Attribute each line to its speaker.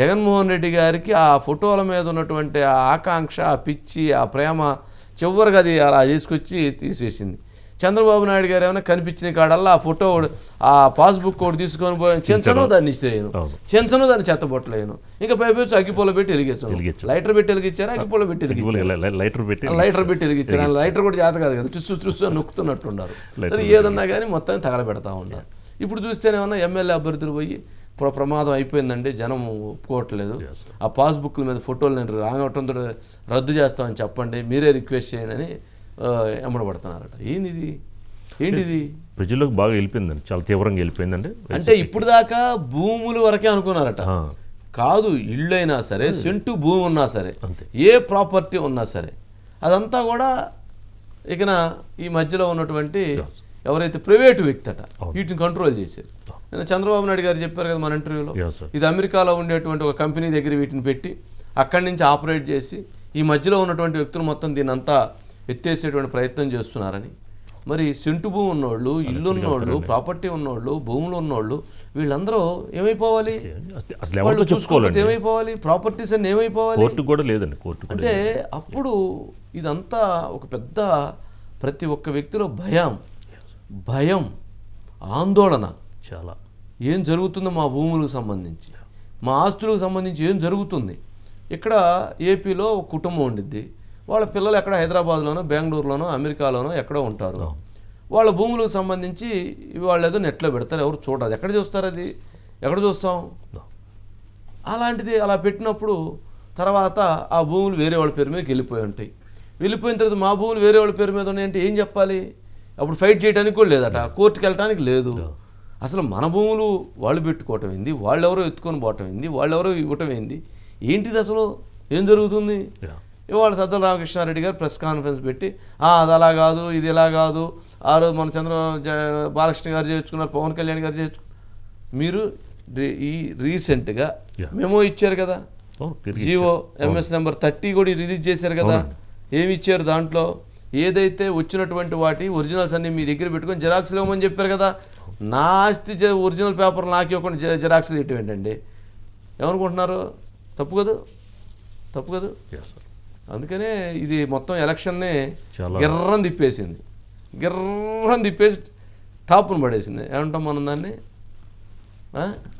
Speaker 1: జగన్మోహన్ రెడ్డి గారికి ఆ ఫోటోల మీద ఉన్నటువంటి ఆ ఆకాంక్ష ఆ పిచ్చి ఆ ప్రేమ చివరికి అది అలా తీసుకొచ్చి తీసేసింది చంద్రబాబు నాయుడు గారు ఏమైనా కనిపించిన కాడల్లా ఆ ఫోటో ఆ పాస్బుక్ ఒకటి తీసుకొని పోయి చెంచను దాన్ని ఇచ్చేయను చెంచను దాన్ని చెత్తబొట్టలేను ఇంకా పైపించి అగ్గిపూల పెట్టి వెలిగించాను లైటర్ పెట్టి వెలిగించారు అగ్గిపూల పెట్టి లైటర్ పెట్టి లైటర్ పెట్టి వెలిగించారు లైటర్ కూడా జాత కాదు కదా చుస్సు చుస్సు నొక్కుతున్నట్టున్నారు సరే ఏదన్నా కానీ మొత్తం తగలబెడతా ఉన్నారు ఇప్పుడు చూస్తేనేమన్నా ఎమ్మెల్యే అభ్యర్థులు పోయి ప్రమాదం అయిపోయిందండి జనం ఒప్పుకోవట్లేదు ఆ పాస్బుక్ల మీద ఫోటోలు నేను రావటంతో రద్దు చేస్తామని చెప్పండి మీరే రిక్వెస్ట్ చేయండి అని ఎమ్మడబడుతున్నారట ఏంది ఏంటిది ప్రజలకు బాగా వెళ్ళిపోయిందండి చాలా తీవ్రంగా వెళ్ళిపోయిందండి అంటే ఇప్పుడు దాకా భూములు వరకే అనుకున్నారట కాదు ఇళ్ళు అయినా సరే hmm. సెంటు భూమి ఉన్నా సరే ఏ ప్రాపర్టీ ఉన్నా సరే అదంతా కూడా ఇకన ఈ మధ్యలో ఉన్నటువంటి ఎవరైతే ప్రైవేటు వ్యక్తి అట వీటిని కంట్రోల్ చేశారు చంద్రబాబు నాయుడు గారు చెప్పారు కదా మన ఇంటర్వ్యూలో ఇది అమెరికాలో ఉండేటువంటి ఒక కంపెనీ దగ్గర వీటిని పెట్టి అక్కడి నుంచి ఆపరేట్ చేసి ఈ మధ్యలో ఉన్నటువంటి వ్యక్తులు మొత్తం దీని అంతా ఎత్తేసేటువంటి ప్రయత్నం చేస్తున్నారని మరి సెంటు భూమి ఉన్నోళ్ళు ఇల్లు ఉన్నోళ్ళు ప్రాపర్టీ ఉన్నోళ్ళు భూములు ఉన్నోళ్ళు వీళ్ళందరూ ఏమైపోవాలి వాళ్ళు చూసుకోవాలి ఏమైపోవాలి ప్రాపర్టీస్ అన్ని ఏమైపోవాలి కూడా లేదండి కోర్టు అంటే అప్పుడు ఇదంతా ఒక పెద్ద ప్రతి ఒక్క వ్యక్తిలో భయం భయం ఆందోళన చాలా ఏం జరుగుతుందో మా భూములకు సంబంధించి మా ఆస్తులకు సంబంధించి ఏం జరుగుతుంది ఇక్కడ ఏపీలో ఒక కుటుంబం ఉండిద్ది వాళ్ళ పిల్లలు ఎక్కడ హైదరాబాద్లోనో బెంగళూరులోనో అమెరికాలోనో ఎక్కడో ఉంటారు వాళ్ళ భూములకు సంబంధించి వాళ్ళు ఏదో నెట్లో పెడతారు ఎవరు చూడాలి ఎక్కడ చూస్తారు అది ఎక్కడ చూస్తాం అలాంటిది అలా పెట్టినప్పుడు తర్వాత ఆ భూములు వేరే వాళ్ళ పేరు మీదకి వెళ్ళిపోయి ఉంటాయి వెళ్ళిపోయిన తర్వాత మా భూములు వేరే వాళ్ళ పేరు మీద ఉన్నాయంటే ఏం చెప్పాలి అప్పుడు ఫైట్ చేయడానికి కూడా లేదట కోర్టుకి వెళ్ళడానికి లేదు అసలు మన భూములు వాళ్ళు పెట్టుకోవటం ఏంది వాళ్ళెవరో ఎత్తుకొని పోవటం ఏంది వాళ్ళెవరో ఇవ్వటం ఏంది ఏంటిది అసలు ఏం జరుగుతుంది ఇవాళ సజ్జల రామకృష్ణారెడ్డి గారు ప్రెస్ కాన్ఫరెన్స్ పెట్టి అది అలా కాదు ఇది ఇలా కాదు ఆ రోజు మన చంద్ర బాలకృష్ణ గారు చేయించుకున్నారు పవన్ కళ్యాణ్ గారు చేయించుకున్నారు మీరు ఈ రీసెంట్గా మెమో ఇచ్చారు కదా జియో ఎంఎస్ నెంబర్ థర్టీ కూడా రిలీజ్ చేశారు కదా ఏమి ఇచ్చారు దాంట్లో ఏదైతే వచ్చినటువంటి వాటి ఒరిజినల్స్ అన్ని మీ దగ్గర పెట్టుకొని జిరాక్స్ ఇవ్వమని చెప్పారు కదా నా ఆస్తి ఒరిజినల్ పేపర్ నాకు ఇవ్వకుండా జిరాక్స్లు ఇవ్వటం ఏంటండి ఏమనుకుంటున్నారు తప్పు కదా తప్పు కదా అందుకనే ఇది మొత్తం ఎలక్షన్ని గిర్రం తిప్పేసింది గిర్రం తిప్పేసి టాప్ను పడేసింది ఏమంటాం మనం దాన్ని